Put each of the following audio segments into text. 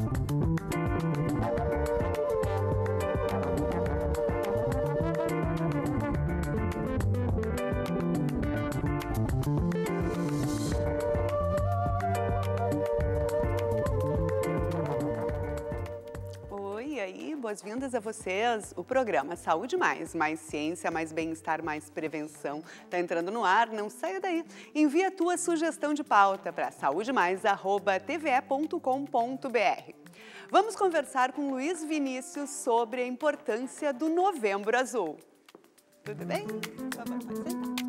thank you boas-vindas a vocês. O programa Saúde Mais, mais ciência, mais bem-estar, mais prevenção está entrando no ar, não saia daí. Envie a tua sugestão de pauta para saúdemais@tve.com.br. Vamos conversar com Luiz Vinícius sobre a importância do Novembro Azul. Tudo bem? Vamos, vamos,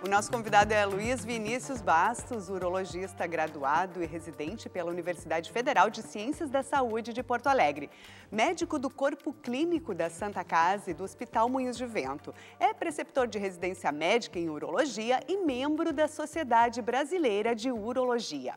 O nosso convidado é Luiz Vinícius Bastos, urologista graduado e residente pela Universidade Federal de Ciências da Saúde de Porto Alegre. Médico do Corpo Clínico da Santa Casa e do Hospital Moinhos de Vento. É preceptor de residência médica em urologia e membro da Sociedade Brasileira de Urologia.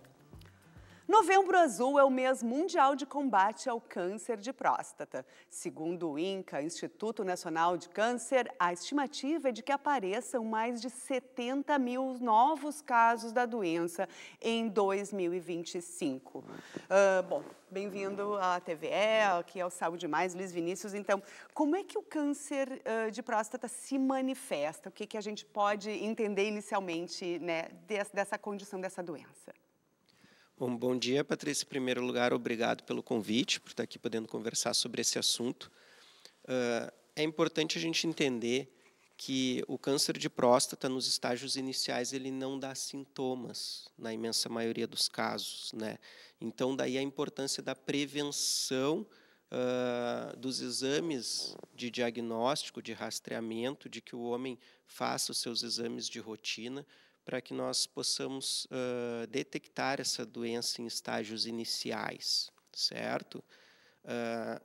Novembro Azul é o mês mundial de combate ao câncer de próstata. Segundo o INCA, Instituto Nacional de Câncer, a estimativa é de que apareçam mais de 70 mil novos casos da doença em 2025. Uh, ah, bom, bem-vindo à TVE, aqui ao é Saúde Mais, Luiz Vinícius. Então, como é que o câncer uh, de próstata se manifesta? O que, que a gente pode entender inicialmente né, dessa condição, dessa doença? Bom, bom dia, Patrícia. Em primeiro lugar, obrigado pelo convite, por estar aqui podendo conversar sobre esse assunto. Uh, é importante a gente entender que o câncer de próstata, nos estágios iniciais, ele não dá sintomas, na imensa maioria dos casos. Né? Então, daí a importância da prevenção uh, dos exames de diagnóstico, de rastreamento, de que o homem faça os seus exames de rotina, para que nós possamos uh, detectar essa doença em estágios iniciais, certo? Uh,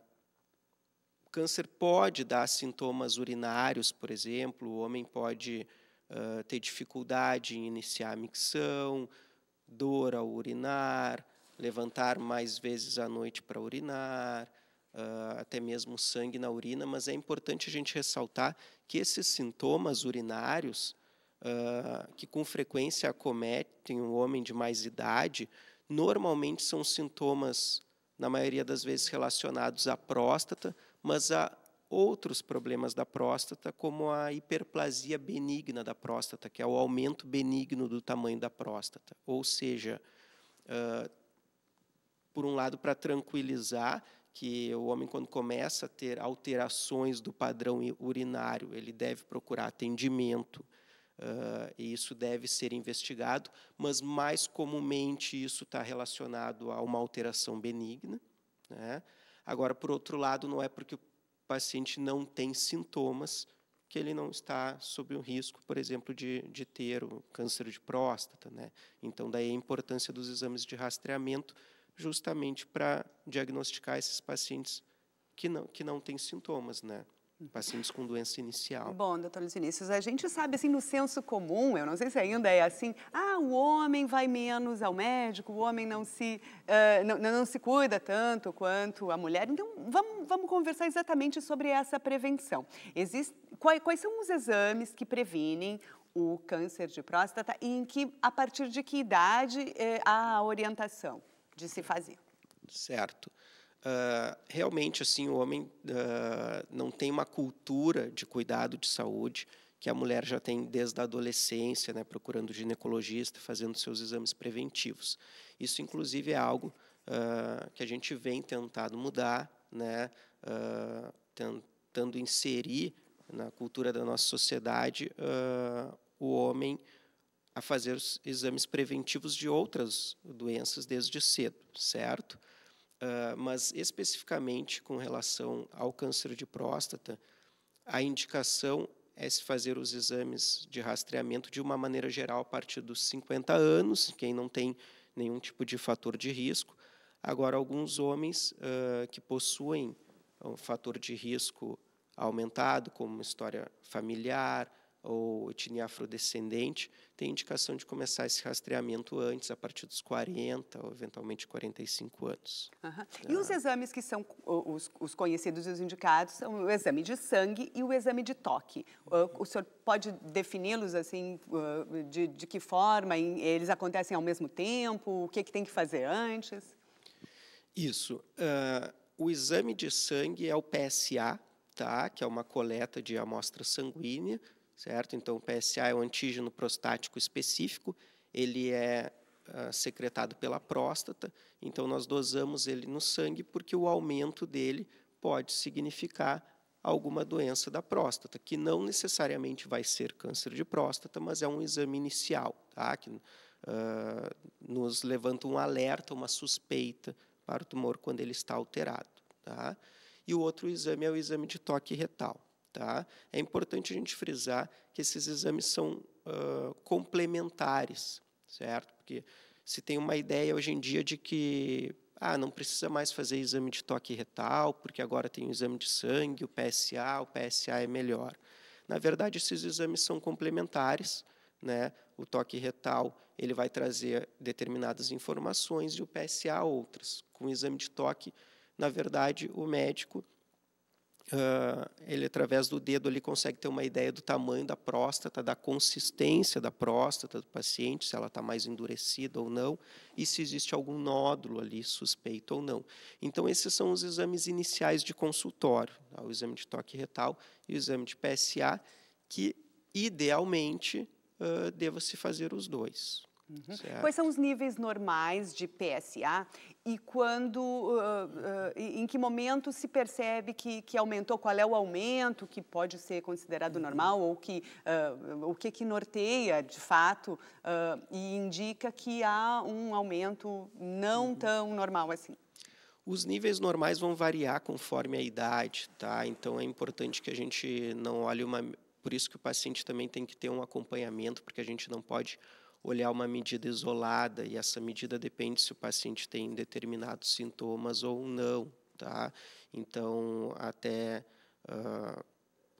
o câncer pode dar sintomas urinários, por exemplo, o homem pode uh, ter dificuldade em iniciar a micção, dor ao urinar, levantar mais vezes à noite para urinar, Uh, até mesmo sangue na urina, mas é importante a gente ressaltar que esses sintomas urinários ah, que com frequência acometem um homem de mais idade, normalmente são sintomas, na maioria das vezes, relacionados à próstata, mas a outros problemas da próstata, como a hiperplasia benigna da próstata, que é o aumento benigno do tamanho da próstata. Ou seja, uh, por um lado, para tranquilizar, que o homem, quando começa a ter alterações do padrão urinário, ele deve procurar atendimento. Uh, e isso deve ser investigado, mas mais comumente isso está relacionado a uma alteração benigna. Né? Agora, por outro lado, não é porque o paciente não tem sintomas que ele não está sob o risco, por exemplo, de, de ter o câncer de próstata. Né? Então, daí a importância dos exames de rastreamento, justamente para diagnosticar esses pacientes que não, que não têm sintomas. Né? Pacientes com doença inicial. Bom, doutor Luiz Vinícius, a gente sabe, assim, no senso comum, eu não sei se ainda é assim, ah, o homem vai menos ao médico, o homem não se, uh, não, não se cuida tanto quanto a mulher. Então, vamos, vamos conversar exatamente sobre essa prevenção. Existe, quais, quais são os exames que previnem o câncer de próstata e em que, a partir de que idade eh, há a orientação de se fazer? Certo. Certo. Ah, realmente assim o homem uh, não tem uma cultura de cuidado de saúde que a mulher já tem desde a adolescência, né, procurando ginecologista, fazendo seus exames preventivos. Isso, inclusive, é algo uh, que a gente vem tentando mudar, né, tentando inserir na cultura da nossa sociedade o homem a fazer os exames preventivos de outras doenças desde cedo, certo? Uh, mas especificamente com relação ao câncer de próstata, a indicação é se fazer os exames de rastreamento de uma maneira geral a partir dos 50 anos, quem não tem nenhum tipo de fator de risco. Agora, alguns homens uh, que possuem um fator de risco aumentado, como história familiar, ou etnia afrodescendente, tem indicação de começar esse rastreamento antes, a partir dos 40 ou eventualmente 45 anos. Uhum. Ah. E os exames que são os, os, conhecidos e os indicados são o exame de sangue e o exame de toque. O, o senhor pode defini-los assim, de, de que forma? Eles acontecem ao mesmo tempo? O que, é que tem que fazer antes? Isso. Uh, o exame de sangue é o PSA, tá? que é uma coleta de amostra sanguínea certo? Então, o PSA é o antígeno prostático específico, ele é ah, secretado pela próstata, então nós dosamos ele no sangue porque o aumento dele pode significar alguma doença da próstata, que não necessariamente vai ser câncer de próstata, mas é um exame inicial, tá? que uh, nos levanta um alerta, uma suspeita para o tumor quando ele está alterado. Tá? E o outro exame é o exame de toque retal. Tá? É importante a gente frisar que esses exames são uh, complementares, certo? Porque se tem uma ideia hoje em dia de que ah, não precisa mais fazer exame de toque retal, porque agora tem o exame de sangue, o PSA, o PSA é melhor. Na verdade, esses exames são complementares, né? O toque retal ele vai trazer determinadas informações e o PSA outras. Com o exame de toque, na verdade, o médico Uh, ele através do dedo ele consegue ter uma ideia do tamanho da próstata, da consistência da próstata do paciente, se ela está mais endurecida ou não, e se existe algum nódulo ali suspeito ou não. Então esses são os exames iniciais de consultório, tá? o exame de toque retal e o exame de PSA, que idealmente uh, deva se fazer os dois. Uhum. Quais são os níveis normais de PSA e quando, uh, uh, em que momento se percebe que, que aumentou? Qual é o aumento que pode ser considerado normal ou que, uh, o que que norteia de fato e indica que há um aumento não uhum. tão normal assim? Os níveis normais vão variar conforme a idade, tá? Então é importante que a gente não olhe uma. Por isso que o paciente também tem que ter um acompanhamento, porque a gente não pode olhar uma medida isolada, e essa medida depende se o paciente tem determinados sintomas ou não. Tá? Então, até uh, ah,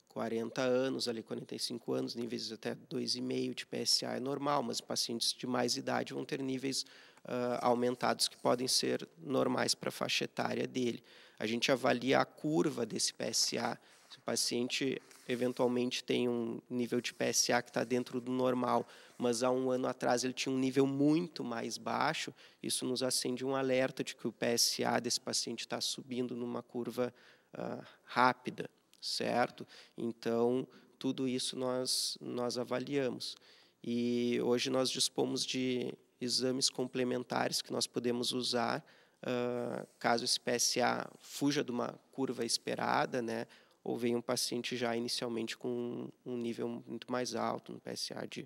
40 anos, ali 45 anos, níveis até 2,5 de PSA é normal, mas pacientes de mais idade vão ter níveis uh, aumentados que podem ser normais para a faixa etária dele. A gente avalia a curva desse PSA se o paciente eventualmente tem um nível de PSA que está dentro do normal, mas há um ano atrás ele tinha um nível muito mais baixo, isso nos acende um alerta de que o PSA desse paciente está subindo numa curva uh, rápida, certo? Então, tudo isso nós, nós avaliamos. E hoje nós dispomos de exames complementares que nós podemos usar uh, caso esse PSA fuja de uma curva esperada, né? ou vem um paciente já inicialmente com um nível muito mais alto, um PSA de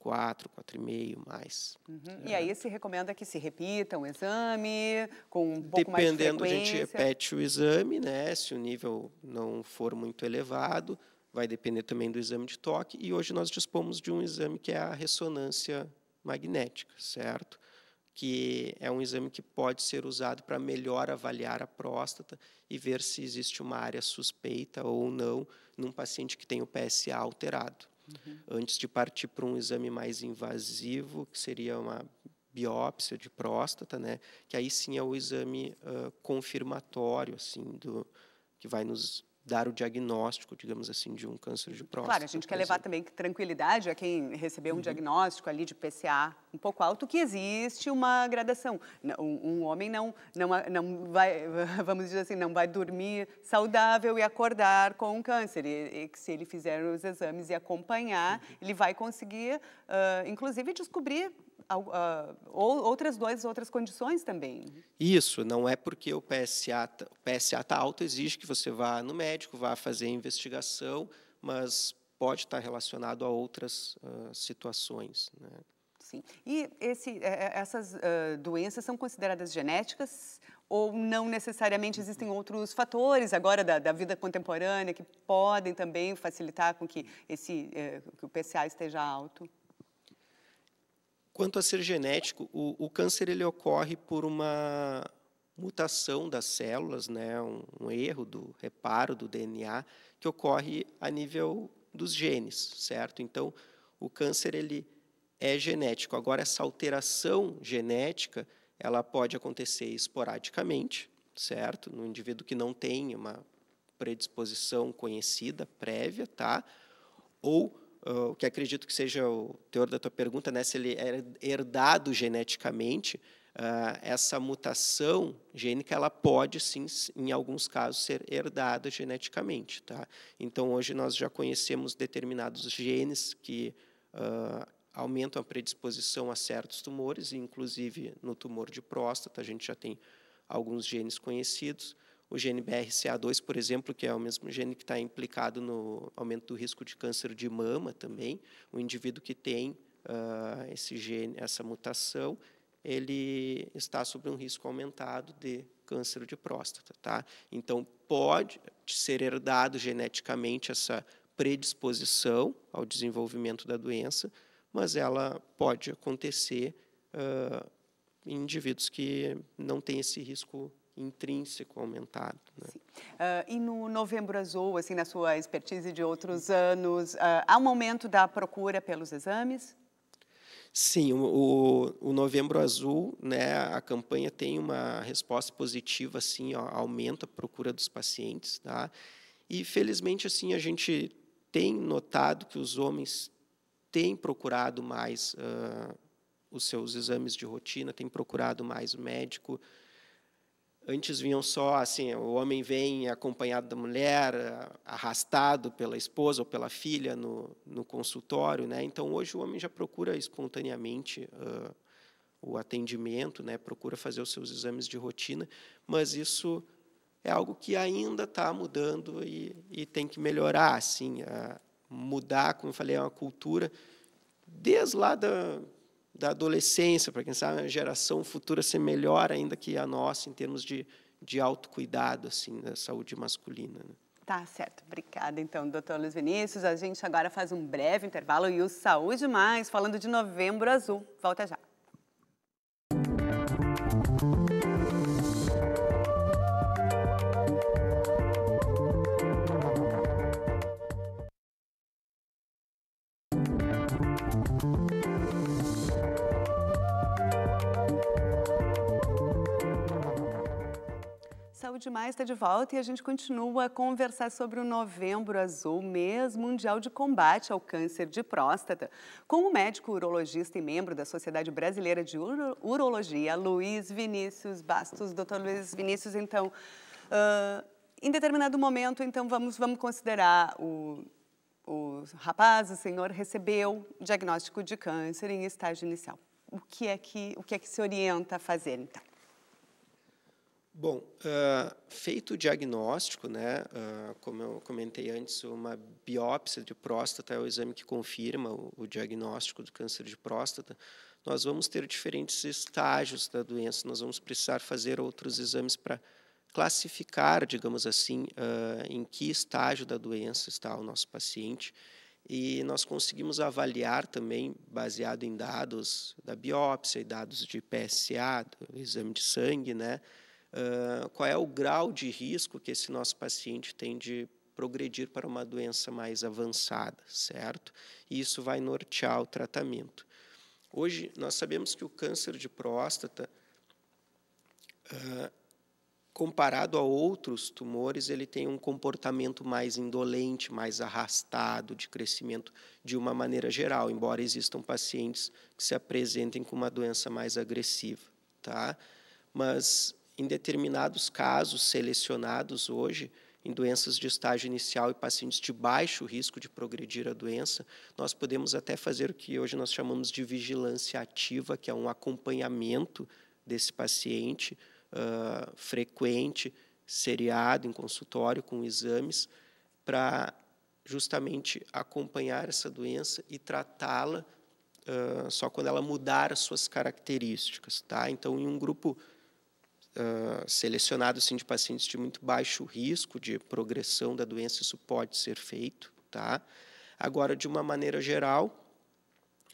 4, 4,5, mais. Uhum. É. E aí se recomenda que se repita um exame com um pouco Dependendo, mais de Dependendo, a gente repete o exame, né? Se o nível não for muito elevado, vai depender também do exame de toque. E hoje nós dispomos de um exame que é a ressonância magnética, certo? que é um exame que pode ser usado para melhor avaliar a próstata e ver se existe uma área suspeita ou não num paciente que tem o PSA alterado. Uhum. Antes de partir para um exame mais invasivo, que seria uma biópsia de próstata, né? Que aí sim é o exame uh, confirmatório, assim, do que vai nos dar o diagnóstico, digamos assim, de um câncer de próstata. Claro, a gente quer levar também tranquilidade a quem recebeu um uhum. diagnóstico ali de PCA um pouco alto, que existe uma gradação. Um, um homem não, não, não vai, vamos dizer assim, não vai dormir saudável e acordar com um câncer. E, e se ele fizer os exames e acompanhar, uhum. ele vai conseguir, uh, inclusive, descobrir ah, ou outras doenças, outras condições também. Isso, não é porque o PSA está alto exige que você vá no médico, vá fazer a investigação, mas pode estar relacionado a outras uh, situações. Né? Sim. E esse, é, é, essas uh, doenças são consideradas genéticas ou não necessariamente existem uhum. outros fatores agora da, da vida contemporânea que podem também facilitar com que, esse, uh, que o PSA esteja alto? Quanto a ser genético, o, o câncer ele ocorre por uma mutação das células, né, um, um, erro do reparo do DNA que ocorre a nível dos genes, certo? Então, o câncer ele é genético. Agora, essa alteração genética ela pode acontecer esporadicamente, certo? No indivíduo que não tem uma predisposição conhecida prévia, tá? Ou ah, o que acredito que seja o teor da tua pergunta, né, se ele é herdado geneticamente, uh, essa mutação gênica ela pode sim, em alguns casos, ser herdada geneticamente, tá? Então hoje nós já conhecemos determinados genes que uh, aumentam a predisposição a certos tumores, inclusive no tumor de próstata a gente já tem alguns genes conhecidos o gene BRCA2, por exemplo, que é o mesmo gene que está implicado no aumento do risco de câncer de mama também, o indivíduo que tem uh, esse gene, essa mutação, ele está sob um risco aumentado de câncer de próstata, tá? Então pode ser herdado geneticamente essa predisposição ao desenvolvimento da doença, mas ela pode acontecer uh, em indivíduos que não têm esse risco intrínseco aumentado. Né? Uh, e no Novembro Azul, assim, na sua expertise de outros anos, uh, há um aumento da procura pelos exames? Sim, o, o, Novembro Azul, né, a campanha tem uma resposta positiva, assim, ó, aumenta a procura dos pacientes, tá? E felizmente assim a gente tem notado que os homens têm procurado mais uh, os seus exames de rotina, têm procurado mais o médico, Antes vinham só assim, o homem vem acompanhado da mulher, arrastado pela esposa ou pela filha no, no consultório, né? Então hoje o homem já procura espontaneamente uh, o atendimento, né? Procura fazer os seus exames de rotina, mas isso é algo que ainda está mudando e, e, tem que melhorar, assim, ah, mudar, como eu falei, é uma cultura desde lá da da adolescência, para quem sabe a geração futura ser melhor ainda que a nossa em termos de, de autocuidado, assim, da saúde masculina. Né? Tá certo, obrigada então, doutor Luiz Vinícius. A gente agora faz um breve intervalo e o Saúde Mais, falando de Novembro Azul. Volta já. Demais está de volta e a gente continua a conversar sobre o Novembro Azul, mês mundial de combate ao câncer de próstata, com o médico urologista e membro da Sociedade Brasileira de Urologia, Luiz Vinícius Bastos. Doutor Luiz Vinícius, então, uh, em determinado momento, então, vamos, vamos considerar o, o rapaz, o senhor, recebeu diagnóstico de câncer em estágio inicial. O que é que, o que, é que se orienta a fazer, então? Bom, uh, feito o diagnóstico, né, uh, como eu comentei antes, uma biópsia de próstata é o exame que confirma o, o, diagnóstico do câncer de próstata. Nós vamos ter diferentes estágios da doença, nós vamos precisar fazer outros exames para classificar, digamos assim, uh, em que estágio da doença está o nosso paciente. E nós conseguimos avaliar também, baseado em dados da biópsia e dados de PSA, do exame de sangue, né? qual é o grau de risco que esse nosso paciente tem de progredir para uma doença mais avançada, certo? E isso vai nortear o tratamento. Hoje, nós sabemos que o câncer de próstata, uh, comparado a outros tumores, ele tem um comportamento mais indolente, mais arrastado de crescimento de uma maneira geral, embora existam pacientes que se apresentem com uma doença mais agressiva, tá? Mas em determinados casos selecionados hoje, em doenças de estágio inicial e pacientes de baixo risco de progredir a doença, nós podemos até fazer o que hoje nós chamamos de vigilância ativa, que é um acompanhamento desse paciente uh, frequente, seriado em consultório com exames, para justamente acompanhar essa doença e tratá-la uh, só quando ela mudar as suas características, tá? Então, em um grupo selecionado assim, de pacientes de muito baixo risco de progressão da doença, isso pode ser feito. Tá? Agora, de uma maneira geral,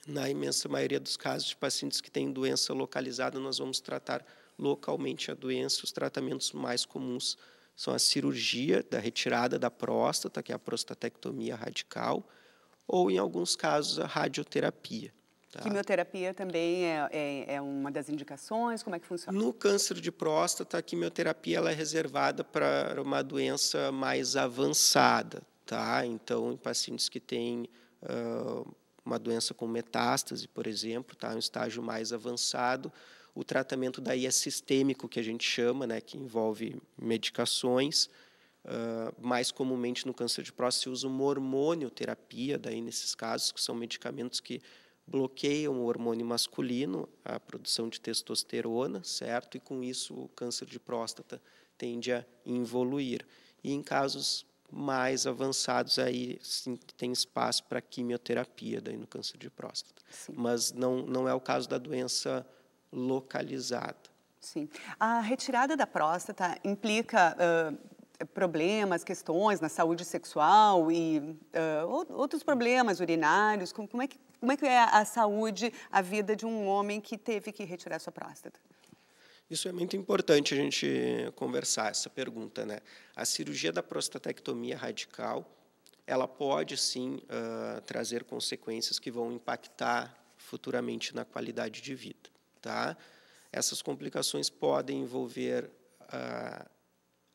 na imensa maioria dos casos de pacientes que têm doença localizada, nós vamos tratar localmente a doença. Os tratamentos mais comuns são a cirurgia da retirada da próstata, que é a prostatectomia radical, ou, em alguns casos, a radioterapia. Tá. Quimioterapia também é, é, é, uma das indicações? Como é que funciona? No câncer de próstata, a quimioterapia ela é reservada para uma doença mais avançada. Tá? Então, em pacientes que têm uh, uma doença com metástase, por exemplo, tá? um estágio mais avançado, o tratamento daí é sistêmico, que a gente chama, né? que envolve medicações. Uh, mais comumente no câncer de próstata se usa uma hormonioterapia, daí nesses casos, que são medicamentos que bloqueiam o hormônio masculino, a produção de testosterona, certo? E com isso o câncer de próstata tende a evoluir. E em casos mais avançados aí sim, tem espaço para quimioterapia daí no câncer de próstata. Sim. Mas não, não é o caso da doença localizada. Sim. A retirada da próstata implica uh problemas, questões na saúde sexual e uh, outros problemas urinários? Como, como, é que como é que é a saúde, a vida de um homem que teve que retirar sua próstata? Isso é muito importante a gente conversar essa pergunta, né? A cirurgia da prostatectomia radical, ela pode sim uh, trazer consequências que vão impactar futuramente na qualidade de vida, tá? Essas complicações podem envolver uh,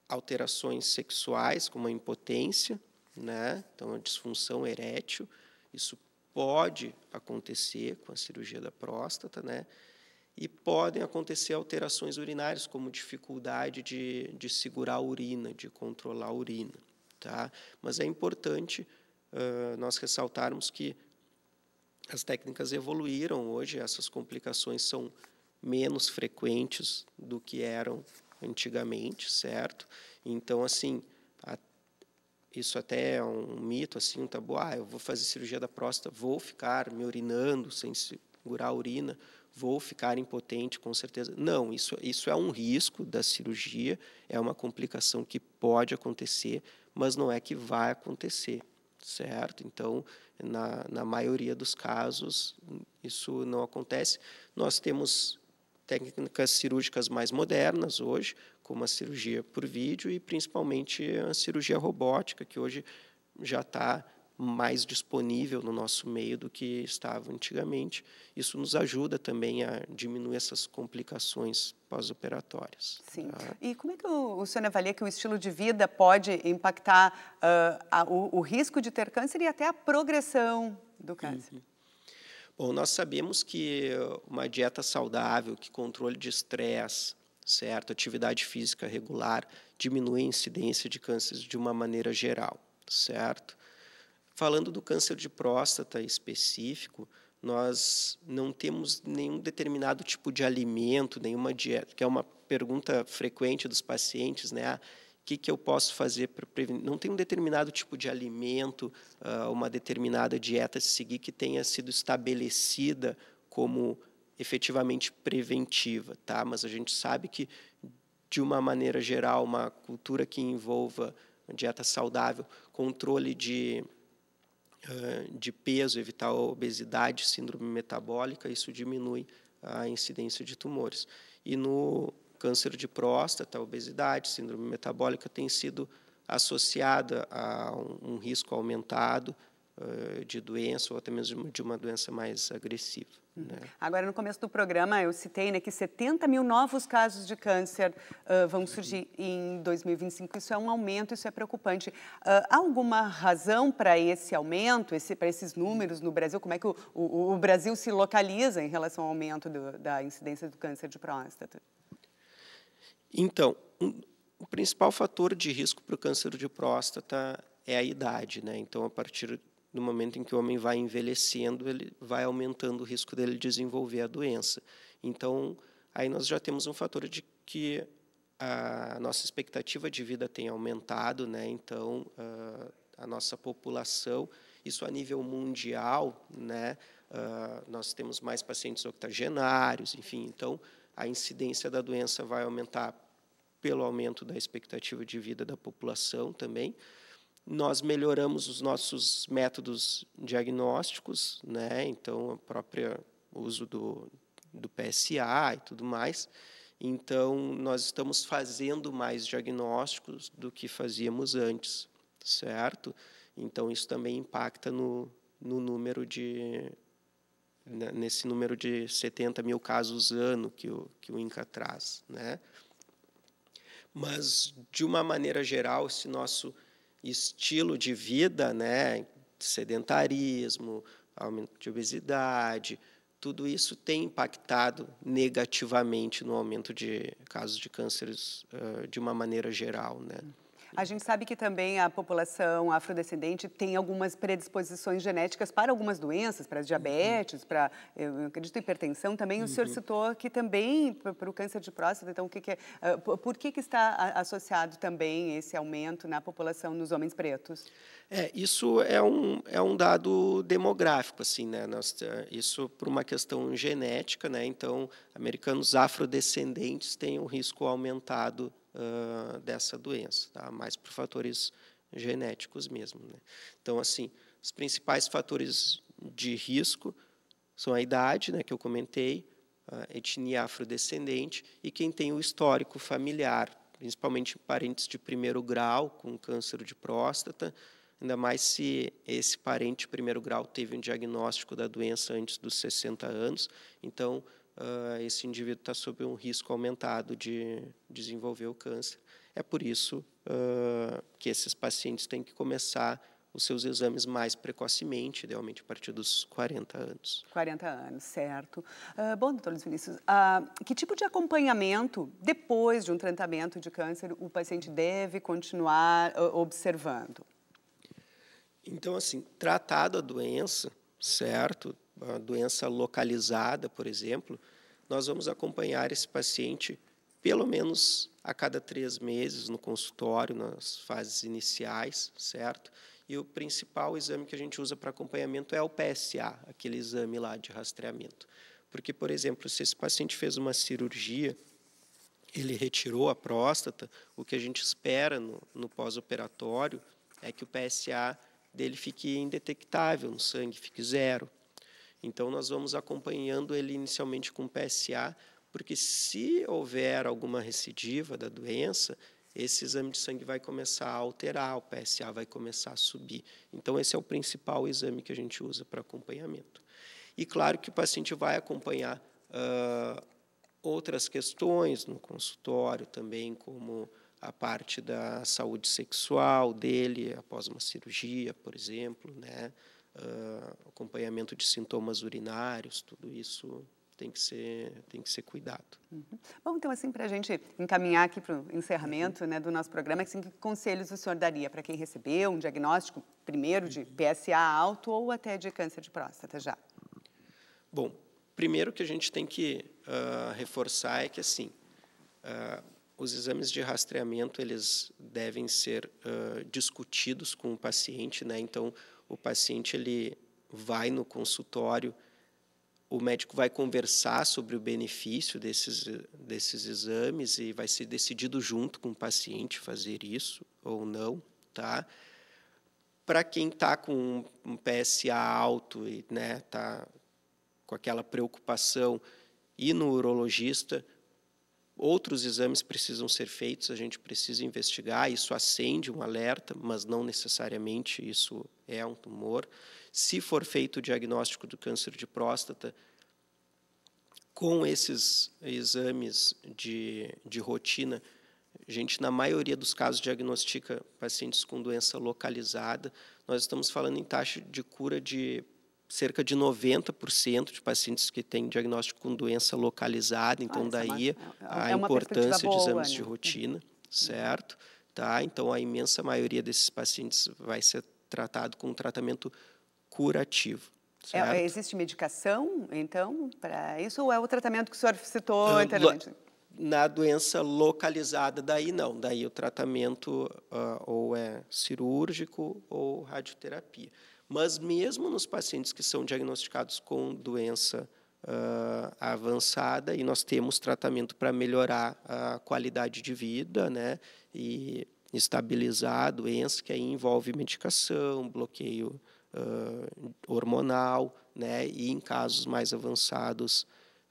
alterações sexuais, como a impotência, né? Então a disfunção erétil, isso pode acontecer com a cirurgia da próstata, né? E podem acontecer alterações urinárias, como dificuldade de, de segurar a urina, de controlar a urina. Tá? Mas é importante uh, nós ressaltarmos que as técnicas evoluíram hoje, essas complicações são menos frequentes do que eram antigamente, certo? Então, assim, isso até é um mito, assim, um tabu. Ah, eu vou fazer cirurgia da próstata, vou ficar me urinando sem segurar a urina, vou ficar impotente com certeza. Não, isso, isso é um risco da cirurgia, é uma complicação que pode acontecer, mas não é que vai acontecer, certo? Então, na, na maioria dos casos, isso não acontece. Nós temos técnicas cirúrgicas mais modernas hoje, como a cirurgia por vídeo e principalmente a cirurgia robótica, que hoje já está mais disponível no nosso meio do que estava antigamente. Isso nos ajuda também a diminuir essas complicações pós-operatórias. Sim. Tá? E como é que o, o senhor avalia que o estilo de vida pode impactar uh, a, o, o, risco de ter câncer e até a progressão do câncer? Uhum. Bom, nós sabemos que uma dieta saudável, que controle de estresse, certo? Atividade física regular diminui a incidência de cânceres de uma maneira geral, certo? Falando do câncer de próstata específico, nós não temos nenhum determinado tipo de alimento, nenhuma dieta, que é uma pergunta frequente dos pacientes, né? o ah, que, que eu posso fazer para prevenir? Não tem um determinado tipo de alimento, ah, uma determinada dieta a seguir que tenha sido estabelecida como efetivamente preventiva, tá? Mas a gente sabe que de uma maneira geral, uma cultura que envolva dieta saudável, controle de de peso, evitar a obesidade, síndrome metabólica, isso diminui a incidência de tumores. E no câncer de próstata, obesidade, síndrome metabólica tem sido associada a um risco aumentado eh, de doença ou até mesmo de uma doença mais agressiva. Hum. Né? Agora, no começo do programa, eu citei né, que 70 mil novos casos de câncer uh, vão uhum. surgir em 2025. Isso é um aumento, isso é preocupante. Uh, há alguma razão para esse aumento, esse, para esses números no Brasil? Como é que o, o, o Brasil se localiza em relação ao aumento do, da incidência do câncer de próstata? Então, um, o principal fator de risco para o câncer de próstata é a idade, né? Então, a partir no momento em que o homem vai envelhecendo, ele vai aumentando o risco dele desenvolver a doença. Então, aí nós já temos um fator de que a nossa expectativa de vida tem aumentado, né? Então, ah, a nossa população, isso a nível mundial, né? Ah, nós temos mais pacientes octogenários, enfim, então a incidência da doença vai aumentar pelo aumento da expectativa de vida da população também, nós melhoramos os nossos métodos diagnósticos, né? então, o próprio uso do, do PSA e tudo mais. Então, nós estamos fazendo mais diagnósticos do que fazíamos antes, certo? Então, isso também impacta no, no número de né, nesse número de 70 mil casos ano que o, que o INCA traz. Né? Mas, de uma maneira geral, esse nosso estilo de vida, né, sedentarismo, aumento de obesidade, tudo isso tem impactado negativamente no aumento de casos de cânceres uh, de uma maneira geral, né? A gente sabe que também a população afrodescendente tem algumas predisposições genéticas para algumas doenças, para uhum. diabetes, uhum. para, eu acredito, hipertensão também. Uhum. O senhor uhum. citou que também para o câncer de próstata, então, o que, que é, ah, por que, que está associado também esse aumento na população nos homens pretos? É, isso é um, é um dado demográfico, assim, né? Nós, eh, isso por uma questão genética, né? Então, americanos afrodescendentes têm um risco aumentado uh, dessa doença, tá? mais por fatores genéticos mesmo. Né? Então, assim, os principais fatores de risco são a idade, né, que eu comentei, a etnia afrodescendente e quem tem o histórico familiar, principalmente parentes de primeiro grau com câncer de próstata, ainda mais se esse parente de primeiro grau teve um diagnóstico da doença antes dos 60 anos. Então, uh, esse indivíduo está sob um risco aumentado de desenvolver o câncer. É por isso uh, que esses pacientes têm que começar os seus exames mais precocemente, idealmente a partir dos 40 anos. 40 anos, certo. Uh, bom, doutor Luiz Vinícius, uh, que tipo de acompanhamento, depois de um tratamento de câncer, o paciente deve continuar uh, observando? Então, assim, tratado a doença, certo, uma doença localizada, por exemplo, nós vamos acompanhar esse paciente pelo menos a cada três meses no consultório, nas fases iniciais, certo? E o principal exame que a gente usa para acompanhamento é o PSA, aquele exame lá de rastreamento. Porque, por exemplo, se esse paciente fez uma cirurgia, ele retirou a próstata, o que a gente espera no, no pós-operatório é que o PSA dele fique indetectável no sangue, fique zero. Então, nós vamos acompanhando ele inicialmente com PSA, porque se houver alguma recidiva da doença, esse exame de sangue vai começar a alterar, o PSA vai começar a subir. Então, esse é o principal exame que a gente usa para acompanhamento. E claro que o paciente vai acompanhar uh, outras questões no consultório também, como a parte da saúde sexual dele após uma cirurgia, por exemplo, né? uh, acompanhamento de sintomas urinários, tudo isso tem que ser tem que ser cuidado. Uhum. Bom, então assim para a gente encaminhar aqui para o encerramento, uhum. né, do nosso programa, assim, que conselhos o senhor daria para quem recebeu um diagnóstico primeiro de PSA alto ou até de câncer de próstata já? Bom, primeiro que a gente tem que uh, reforçar é que assim uh, os exames de rastreamento eles devem ser uh, discutidos com o paciente, né? Então o paciente ele vai no consultório, o médico vai conversar sobre o benefício desses, desses exames e vai ser decidido junto com o paciente fazer isso ou não, tá? Para quem está com um PSA alto e né, tá com aquela preocupação, ir no urologista, Outros exames precisam ser feitos, a gente precisa investigar. Isso acende um alerta, mas não necessariamente isso é um tumor. Se for feito o diagnóstico do câncer de próstata, com esses exames de, de rotina, a gente, na maioria dos casos, diagnostica pacientes com doença localizada. Nós estamos falando em taxa de cura de cerca de 90% de pacientes que têm diagnóstico com doença localizada, ah, então ah, daí é uma, é a importância boa, de exames né? de rotina, uhum. certo? Tá? Então a imensa maioria desses pacientes vai ser tratado com um tratamento curativo. É, é existe medicação, então, para isso? Ou é o tratamento que o senhor citou uh, anteriormente? Na doença localizada, daí não. Daí o tratamento uh, ou é cirúrgico ou radioterapia. Mas mesmo nos pacientes que são diagnosticados com doença uh, avançada, e nós temos tratamento para melhorar a qualidade de vida, né? E estabilizar a doença, que aí envolve medicação, bloqueio uh, hormonal, né? E em casos mais avançados,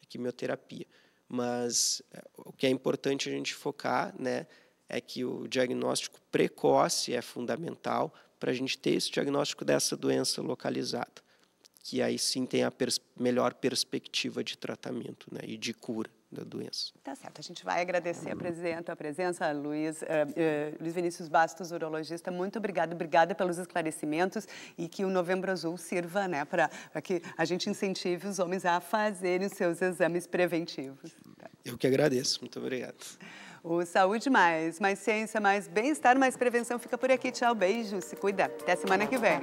quimioterapia. Mas eh, o que é importante a gente focar, né? É que o diagnóstico precoce é fundamental para a gente ter esse diagnóstico dessa doença localizada, que aí sim tem a pers melhor perspectiva de tratamento né, e de cura da doença. Tá certo, a gente vai agradecer a presença, a presença Luiz, uh, uh, Luiz Vinícius Bastos, urologista, muito obrigada, obrigada pelos esclarecimentos e que o Novembro Azul sirva né, para que a gente incentive os homens a fazerem os seus exames preventivos. Eu que agradeço, muito obrigado. O Saúde Mais, mais ciência, mais bem-estar, mais prevenção fica por aqui. Tchau, beijo, se cuida. Até semana que vem.